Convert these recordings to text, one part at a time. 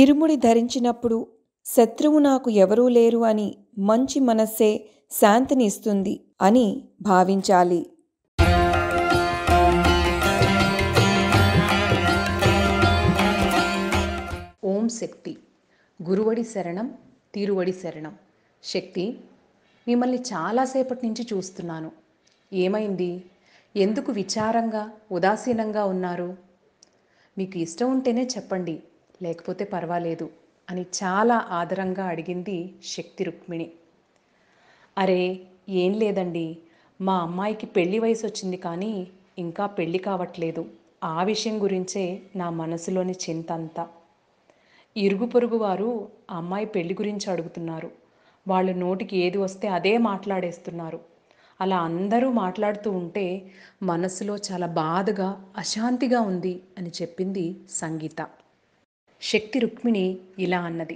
ఇరుముడి ధరించినప్పుడు శత్రువు నాకు ఎవరూ లేరు అని మంచి మనస్సే శాంతిని ఇస్తుంది అని భావించాలి ఓం శక్తి గురువడి శరణం తీరువడి శరణం శక్తి మిమ్మల్ని చాలాసేపటి నుంచి చూస్తున్నాను ఏమైంది ఎందుకు విచారంగా ఉదాసీనంగా ఉన్నారు మీకు ఇష్టం ఉంటేనే చెప్పండి లేకపోతే పర్వాలేదు అని చాలా ఆదరంగా అడిగింది శక్తి రుక్మిణి అరే ఏం లేదండి మా అమ్మాయికి పెళ్లి వయసు వచ్చింది కానీ ఇంకా పెళ్లి కావట్లేదు ఆ విషయం గురించే నా మనసులోని చింత అంతా ఇరుగు పొరుగు వారు అమ్మాయి పెళ్లి గురించి అడుగుతున్నారు వాళ్ళ నోటికి ఏది వస్తే అదే మాట్లాడేస్తున్నారు అలా అందరూ మాట్లాడుతూ ఉంటే మనసులో చాలా బాధగా అశాంతిగా ఉంది అని చెప్పింది సంగీత శక్తి రుక్మిణి ఇలా అన్నది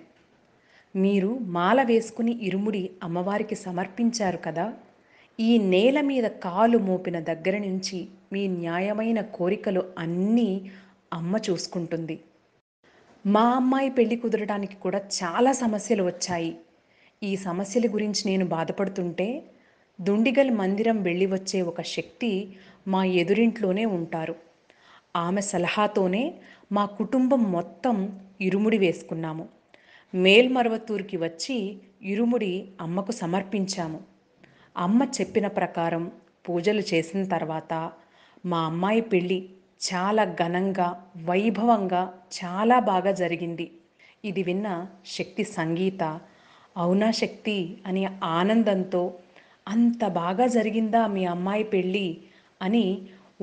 మీరు మాల వేసుకుని ఇరుముడి అమ్మవారికి సమర్పించారు కదా ఈ నేల మీద కాలు మోపిన దగ్గర నుంచి మీ న్యాయమైన కోరికలు అన్నీ అమ్మ చూసుకుంటుంది మా అమ్మాయి పెళ్లి కుదరడానికి కూడా చాలా సమస్యలు వచ్చాయి ఈ సమస్యల గురించి నేను బాధపడుతుంటే దుండిగల్ మందిరం వెళ్ళి వచ్చే ఒక శక్తి మా ఎదురింట్లోనే ఉంటారు ఆమె సలహాతోనే మా కుటుంబం మొత్తం ఇరుముడి వేసుకున్నాము మేల్మరవతూరుకి వచ్చి ఇరుముడి అమ్మకు సమర్పించాము అమ్మ చెప్పిన ప్రకారం పూజలు చేసిన తర్వాత మా అమ్మాయి పెళ్ళి చాలా ఘనంగా వైభవంగా చాలా బాగా జరిగింది ఇది విన్న శక్తి సంగీత అవునా శక్తి అని ఆనందంతో అంత బాగా జరిగిందా మీ అమ్మాయి పెళ్ళి అని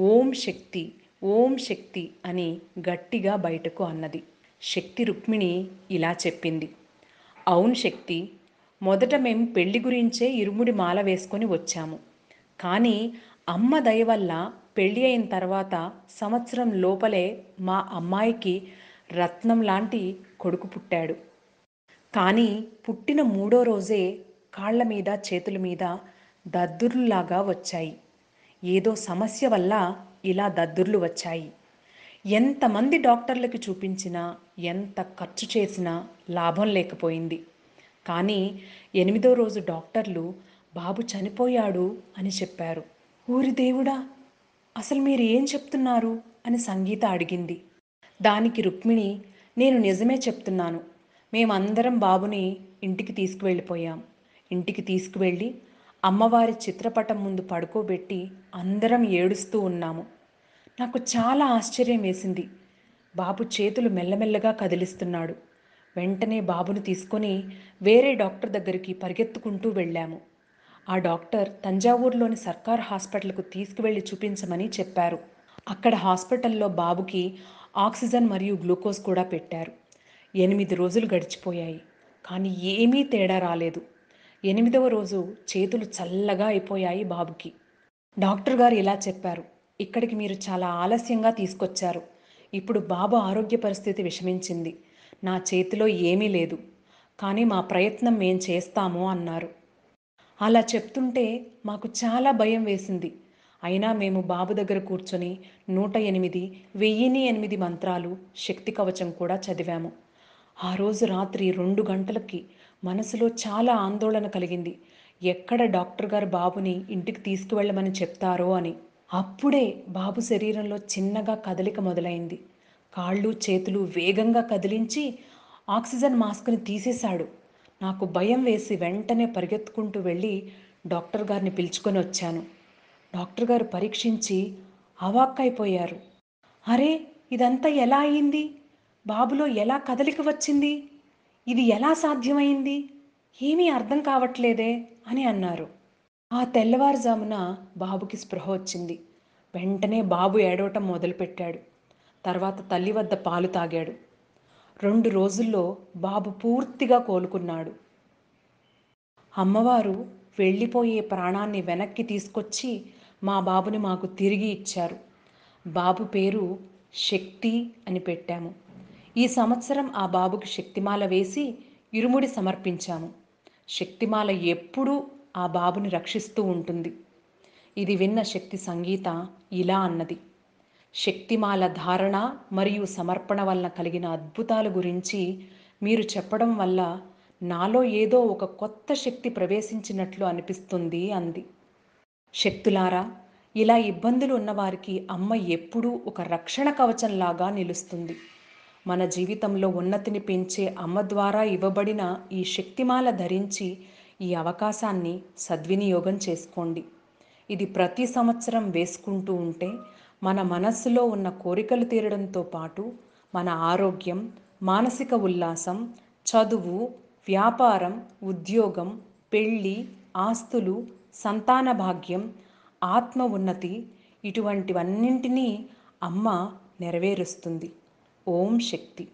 ఓం శక్తి ఓం శక్తి అని గట్టిగా బయటకు అన్నది శక్తి రుక్మిణి ఇలా చెప్పింది అవును శక్తి మొదట మేం పెళ్లి గురించే ఇరుముడి మాల వేసుకొని వచ్చాము కానీ అమ్మ దయ వల్ల పెళ్ళి అయిన తర్వాత సంవత్సరం లోపలే మా అమ్మాయికి రత్నం లాంటి కొడుకు పుట్టాడు కానీ పుట్టిన మూడో రోజే కాళ్ల మీద చేతుల మీద దద్దుర్లులాగా వచ్చాయి ఏదో సమస్య వల్ల ఇలా దద్దుర్లు వచ్చాయి ఎంతమంది డాక్టర్లకి చూపించినా ఎంత ఖర్చు చేసినా లాభం లేకపోయింది కానీ ఎనిమిదో రోజు డాక్టర్లు బాబు చనిపోయాడు అని చెప్పారు ఊరి దేవుడా అసలు మీరు ఏం చెప్తున్నారు అని సంగీత అడిగింది దానికి రుక్మిణి నేను నిజమే చెప్తున్నాను మేమందరం బాబుని ఇంటికి తీసుకువెళ్ళిపోయాం ఇంటికి తీసుకువెళ్ళి అమ్మవారి చిత్రపటం ముందు పడుకోబెట్టి అందరం ఏడుస్తూ ఉన్నాము నాకు చాలా ఆశ్చర్యం వేసింది బాబు చేతులు మెల్లమెల్లగా కదిలిస్తున్నాడు వెంటనే బాబును తీసుకొని వేరే డాక్టర్ దగ్గరికి పరిగెత్తుకుంటూ వెళ్ళాము ఆ డాక్టర్ తంజావూరులోని సర్కార్ హాస్పిటల్కు తీసుకువెళ్ళి చూపించమని చెప్పారు అక్కడ హాస్పిటల్లో బాబుకి ఆక్సిజన్ మరియు గ్లూకోజ్ కూడా పెట్టారు ఎనిమిది రోజులు గడిచిపోయాయి కానీ ఏమీ తేడా రాలేదు ఎనిమిదవ రోజు చేతులు చల్లగా అయిపోయాయి బాబుకి డాక్టర్ గారు ఇలా చెప్పారు ఇక్కడికి మీరు చాలా ఆలస్యంగా తీసుకొచ్చారు ఇప్పుడు బాబు ఆరోగ్య పరిస్థితి విషమించింది నా చేతిలో ఏమీ లేదు కానీ మా ప్రయత్నం మేం చేస్తాము అన్నారు అలా చెప్తుంటే మాకు చాలా భయం వేసింది అయినా మేము బాబు దగ్గర కూర్చొని నూట ఎనిమిది వెయ్యిని ఎనిమిది మంత్రాలు శక్తి కవచం కూడా చదివాము ఆ రోజు రాత్రి రెండు గంటలకి మనసులో చాలా ఆందోళన కలిగింది ఎక్కడ డాక్టర్ గారు బాబుని ఇంటికి తీసుకువెళ్ళమని చెప్తారో అని అప్పుడే బాబు శరీరంలో చిన్నగా కదలిక మొదలైంది కాళ్ళు చేతులు వేగంగా కదిలించి ఆక్సిజన్ మాస్క్ని తీసేశాడు నాకు భయం వేసి వెంటనే పరిగెత్తుకుంటూ వెళ్ళి డాక్టర్ గారిని పిలుచుకొని వచ్చాను డాక్టర్ గారు పరీక్షించి అవాక్కైపోయారు అరే ఇదంతా ఎలా అయింది బాబులో ఎలా కదలిక వచ్చింది ఇది ఎలా సాధ్యమైంది ఏమీ అర్థం కావట్లేదే అని అన్నారు ఆ తెల్లవారుజామున బాబుకి స్పృహ వచ్చింది వెంటనే బాబు ఏడవటం మొదలుపెట్టాడు తర్వాత తల్లి వద్ద పాలు తాగాడు రెండు రోజుల్లో బాబు పూర్తిగా కోలుకున్నాడు అమ్మవారు వెళ్ళిపోయే ప్రాణాన్ని వెనక్కి తీసుకొచ్చి మా బాబుని మాకు తిరిగి ఇచ్చారు బాబు పేరు శక్తి అని పెట్టాము ఈ సంవత్సరం ఆ బాబుకి శక్తిమాల వేసి ఇరుముడి సమర్పించాము శక్తిమాల ఎప్పుడూ ఆ బాబుని రక్షిస్తూ ఉంటుంది ఇది విన్న శక్తి సంగీత ఇలా అన్నది శక్తిమాల ధారణ మరియు సమర్పణ వలన కలిగిన అద్భుతాల గురించి మీరు చెప్పడం వల్ల నాలో ఏదో ఒక కొత్త శక్తి ప్రవేశించినట్లు అనిపిస్తుంది అంది శక్తులారా ఇలా ఇబ్బందులు ఉన్నవారికి అమ్మ ఎప్పుడూ ఒక రక్షణ కవచంలాగా నిలుస్తుంది మన జీవితంలో ఉన్నతిని పెంచే అమ్మ ద్వారా ఇవ్వబడిన ఈ శక్తిమాల ధరించి ఈ అవకాశాన్ని సద్వినియోగం చేసుకోండి ఇది ప్రతి సంవత్సరం వేసుకుంటూ ఉంటే మన మనస్సులో ఉన్న కోరికలు తీరడంతో పాటు మన ఆరోగ్యం మానసిక ఉల్లాసం చదువు వ్యాపారం ఉద్యోగం పెళ్ళి ఆస్తులు సంతాన భాగ్యం ఆత్మ ఉన్నతి ఇటువంటివన్నింటినీ అమ్మ నెరవేరుస్తుంది ओम शक्ति